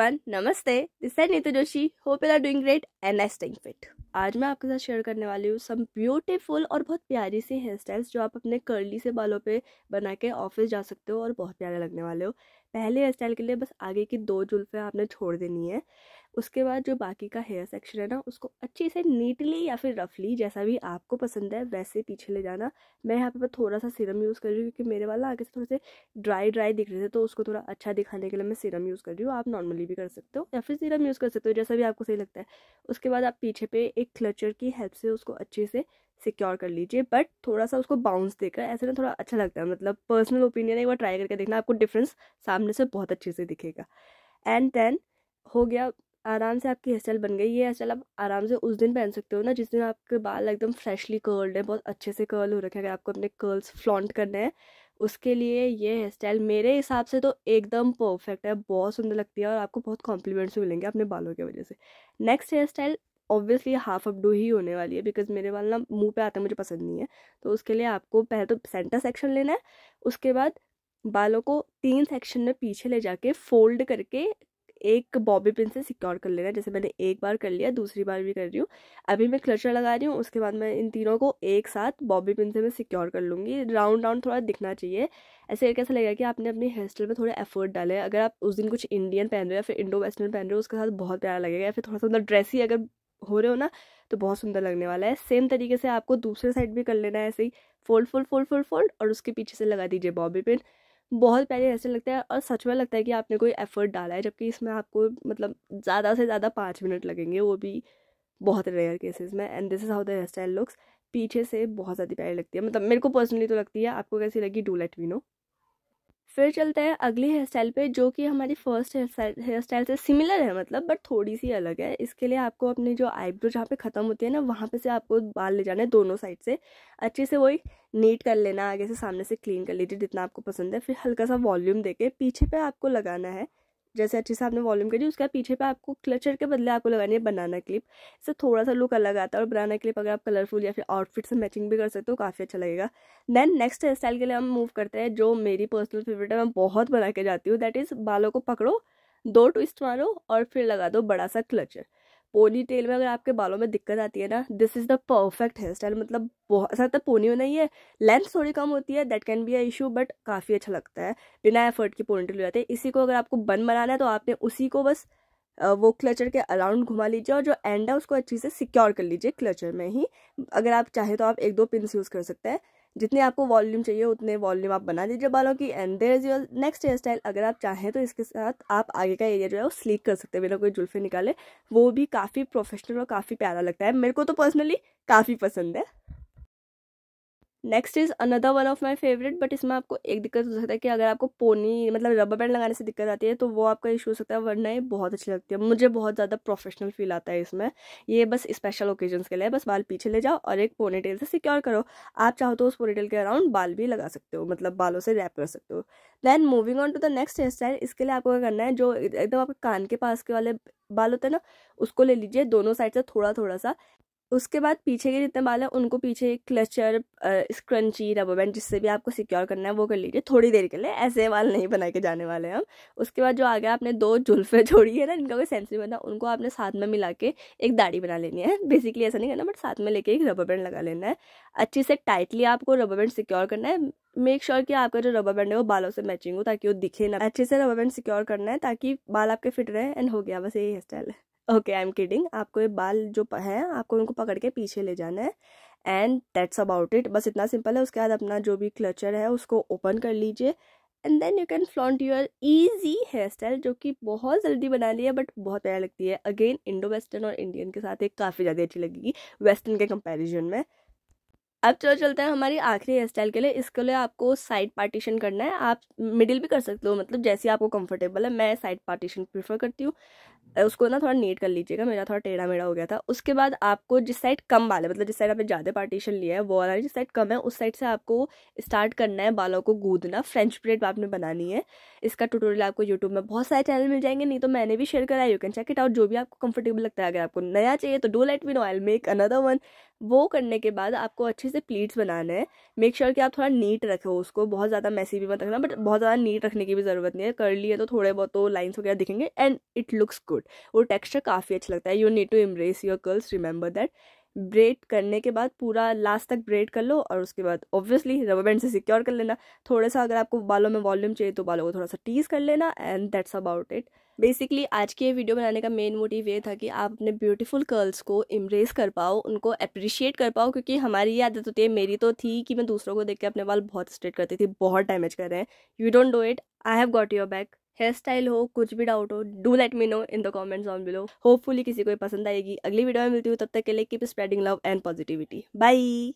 everyone नमस्ते this है Neetu Joshi hope you are doing great and I sting fit आज मैं आपके साथ शेयर करने वाली हूँ सम ब्यूटीफुल और बहुत प्यारी सी हेयर स्टाइल्स जो आप अपने कर्ली से बालों पे बना के ऑफिस जा सकते हो और बहुत प्यारे लगने वाले हो पहले हेयर स्टाइल के लिए बस आगे की दो जुल्फे आपने छोड़ देनी है उसके बाद जो बाकी का हेयर सेक्शन है ना उसको अच्छे से नीटली या फिर रफली जैसा भी आपको पसंद है वैसे पीछे ले जाना मैं यहाँ पे थोड़ा सा सिरम यूज़ कर रही हूँ क्योंकि मेरे वाला आगे से थोड़े से ड्राई ड्राई दिख रहे थे तो उसको थोड़ा अच्छा दिखाने के लिए मैं सीरम यूज़ कर रही हूँ आप नॉर्मली भी कर सकते हो या फिर सीरम यूज़ कर सकते हो जैसा भी आपको सही लगता है उसके बाद आप पीछे पे एक क्लचर की हेल्प से उसको अच्छे से सिक्योर कर लीजिए बट थोड़ा सा उसको बाउंस देकर ऐसे ना थोड़ा अच्छा लगता है मतलब पर्सनल ओपिनियन एक बार ट्राई करके देखना आपको डिफरेंस सामने से बहुत अच्छे से दिखेगा एंड देन हो गया आराम से आपकी हेयर स्टाइल बन गई ये हेयर आप आराम से उस दिन पहन सकते हो ना जिस दिन आपके बाल एकदम फ्रेशली कर्ल्ड है बहुत अच्छे से कर्ल हो रखे हैं अगर आपको अपने कर्ल्स फ्लॉन्ट करने हैं उसके लिए ये हेयर स्टाइल मेरे हिसाब से तो एकदम परफेक्ट है बहुत सुंदर लगती है और आपको बहुत कॉम्प्लीमेंट्स मिलेंगे अपने बालों की वजह से next hair hairstyle obviously half up do ही होने वाली है बिकॉज मेरे बाल ना मुंह पे आते मुझे पसंद नहीं है तो उसके लिए आपको पहले तो सेंटर सेक्शन लेना है उसके बाद बालों को तीन सेक्शन में पीछे ले जाके फोल्ड करके एक बॉबी पिन से सिक्योर कर लेना जैसे मैंने एक बार कर लिया दूसरी बार भी कर रही हूँ अभी मैं क्लचर लगा रही हूँ उसके बाद मैं इन तीनों को एक साथ बॉबी पिन से मैं सिक्योर कर लूँगी राउंड राउंड थोड़ा दिखना चाहिए ऐसे कैसा लगेगा कि आपने अपने हेयर स्टाइल में थोड़े एफर्ट डाले अगर आप उस दिन कुछ इंडियन पहन रहे हो या फिर इंडो वेस्टर्न पहन रहे हो उसके साथ बहुत प्यारा लगेगा या फिर थोड़ा सा ड्रेस ही अगर हो रहे हो ना तो बहुत सुंदर लगने वाला है सेम तरीके से आपको दूसरे साइड भी कर लेना है ऐसे ही fold fold fold fold fold और उसके पीछे से लगा दीजिए बॉबी पिन बहुत प्यारे ऐसे लगता है और सच में लगता है कि आपने कोई एफ़र्ट डाला है जबकि इसमें आपको मतलब ज़्यादा से ज़्यादा पाँच मिनट लगेंगे वो भी बहुत रेयर केसेस में and this is how the hairstyle looks पीछे से बहुत ज़्यादा प्यारी लगती है मतलब मेरे को पर्सनली तो लगती है आपको कैसी लगी डू लेट वी नो फिर चलते हैं अगले हेयर स्टाइल पे जो कि हमारी फर्स्ट हेयर स्टाइल से सिमिलर है मतलब बट थोड़ी सी अलग है इसके लिए आपको अपने जो आईब्रो जहाँ पे ख़त्म होती है ना वहाँ पे से आपको बाल ले जाना है दोनों साइड से अच्छे से वही नीट कर लेना आगे से सामने से क्लीन कर लीजिए जितना आपको पसंद है फिर हल्का सा वॉल्यूम देके पीछे पे आपको लगाना है जैसे अच्छे से आपने वॉल्यूम करी उसके पीछे पे आपको क्लचर के बदले आपको लगानी है बनाना क्लिप इससे थोड़ा सा लुक अलग आता है और बनाना क्लिप अगर आप कलरफुल या फिर आउटफिट से मैचिंग भी कर सकते हो काफ़ी अच्छा लगेगा देन नेक्स्ट हेयर स्टाइल के लिए हम मूव करते हैं जो मेरी पर्सनल फेवरेट है मैं बहुत बना के जाती हूँ दैट इज़ बालों को पकड़ो दो ट्विस्ट मारो और फिर लगा दो बड़ा सा क्लचर पोनी टेल में अगर आपके बालों में दिक्कत आती है ना this is the perfect hair style मतलब बहुत ऐसा लगता है पोनी होना ही है लेंथ थोड़ी कम होती है that can be a issue but काफ़ी अच्छा लगता है बिना एफर्ट की पोनी टेल हो जाती है इसी को अगर आपको बन बनाना है तो आपने उसी को बस वो क्लचर के अराउंड घुमा लीजिए और जो एंड है उसको अच्छे से सिक्योर कर लीजिए क्लचर में ही अगर आप चाहें तो आप एक दो पिन यूज़ कर सकते हैं जितने आपको वॉल्यूम चाहिए उतने वॉल्यूम आप बना दीजिए बालों की and there is your next hair style अगर आप चाहें तो इसके साथ आप आगे का एरिया जो है वो स्लीक कर सकते हैं बिना कोई जुल्फे निकाले वो भी काफ़ी प्रोफेशनल और काफ़ी प्यारा लगता है मेरे को तो पर्सनली काफ़ी पसंद है next is another one of my favourite but इसमें आपको एक दिक्कत हो सकता है कि अगर आपको पोनी मतलब रबर बैंड लगाने से दिक्कत आती है तो वो आपका इशू हो सकता है वरना ये बहुत अच्छी लगती है मुझे बहुत ज़्यादा प्रोफेशनल फील आता है इसमें ये बस स्पेशल ओकेजन्स के लिए बस बाल पीछे ले जाओ और एक पोनी टेल से सिक्योर करो आप चाहो तो उस पोनी टेल के अराउंड बाल भी लगा सकते हो मतलब बालों से रैप कर सकते हो then moving on to the next hair style इसके लिए आपको क्या करना है जो एकदम आपके कान के पास के वाले बाल होते हैं ना उसको ले लीजिए दोनों साइड से थोड़ा थोड़ा सा उसके बाद पीछे के जितने बाल हैं उनको पीछे एक क्लचर स्क्रंची रबर बैंड जिससे भी आपको सिक्योर करना है वो कर लीजिए थोड़ी देर के लिए ऐसे बाल नहीं बना के जाने वाले हैं हम उसके बाद जो आगे आपने दो जुल्फे छोड़ी है ना इनका कोई सेंस नहीं बना उनको आपने साथ में मिला के एक दाढ़ी बना लेनी है बेसिकली ऐसा नहीं करना बट साथ में लेके एक रबर बैंड लगा लेना है अच्छे से टाइटली आपको रबर बैंड सिक्योर करना है मेक श्योर sure कि आपका जो रबर बैंड है वो बालों से मैचिंग हो ताकि वो दिखे ना अच्छे से रबर बैंड सिक्योर करना है ताकि बाल आपके फिट रहे एंड हो गया बस यही हेयर स्टाइल है ओके आई एम किडिंग आपको ये बाल जो है आपको उनको पकड़ के पीछे ले जाना है एंड दैट्स अबाउट इट बस इतना सिंपल है उसके बाद अपना जो भी क्लचर है उसको ओपन कर लीजिए and then you can flaunt your easy hair style जो कि बहुत जल्दी बना ली है बट बहुत प्यार लगती है अगेन इंडो वेस्टर्न और इंडियन के साथ एक काफ़ी ज़्यादा अच्छी लगेगी वेस्टर्न के कंपेरिजन में अब चलो चलते हैं हमारी आखिरी हेयर स्टाइल के लिए इसके लिए आपको साइड पार्टीशन करना है आप मिडिल भी कर सकते हो मतलब जैसे आपको कंफर्टेबल है मैं साइड पार्टीशन प्रीफर करती हूँ उसको ना थोड़ा नीट कर लीजिएगा मेरा थोड़ा टेढ़ा मेढ़ा हो गया था उसके बाद आपको जिस साइड कम बाल है मतलब जिस साइड आपने ज़्यादा पार्टीशन लिया है वो वाला जिस साइड कम है उस साइड से आपको स्टार्ट करना है बालों को गूदना फ्रेंच ब्रेड आपने बनानी है इसका ट्यूटोरियल आपको यूट्यूब में बहुत सारे चैनल मिल जाएंगे नहीं तो मैंने भी शेयर करा you can check it out जो भी आपको कंफर्टेबल लगता है अगर आपको नया चाहिए तो do let me know I make another one वो करने के बाद आपको अच्छे से प्लीट्स बनाना है मेक श्योर sure कि आप थोड़ा नीट रखो उसको बहुत ज़्यादा मैसी भी मत रखना बट बहुत ज़्यादा नीट रखने की भी ज़रूरत नहीं है कर लिए तो थोड़े बहुत तो लाइन्स वगैरह दिखेंगे एंड इट लुक्स गुड वो टेक्स्चर काफ़ी अच्छा लगता है you need to embrace your curls remember that braid करने के बाद पूरा लास्ट तक ब्रेड कर लो और उसके बाद ऑब्वियसली रबर बैंड से सिक्योर कर लेना थोड़ा सा अगर आपको बालों में वॉल्यूम चाहिए तो बालों को थोड़ा सा टीज कर लेना and that's about it basically आज की वीडियो बनाने का मेन मोटिव ये था कि आप अपने ब्यूटीफुल कर्ल्स को इम्रेस कर पाओ उनको अप्रिशिएट कर पाओ क्योंकि हमारी ये आदत होती है मेरी तो थी कि मैं दूसरों को देख के अपने बाल बहुत स्ट्रेट करती थी बहुत डैमेज कर रहे हैं you don't do it I have got your back hair style हो कुछ भी डाउट हो do let me know in the comments on below hopefully किसी को पसंद आएगी अगली वीडियो में मिलती हूँ तब तक के लिए keep spreading love and positivity by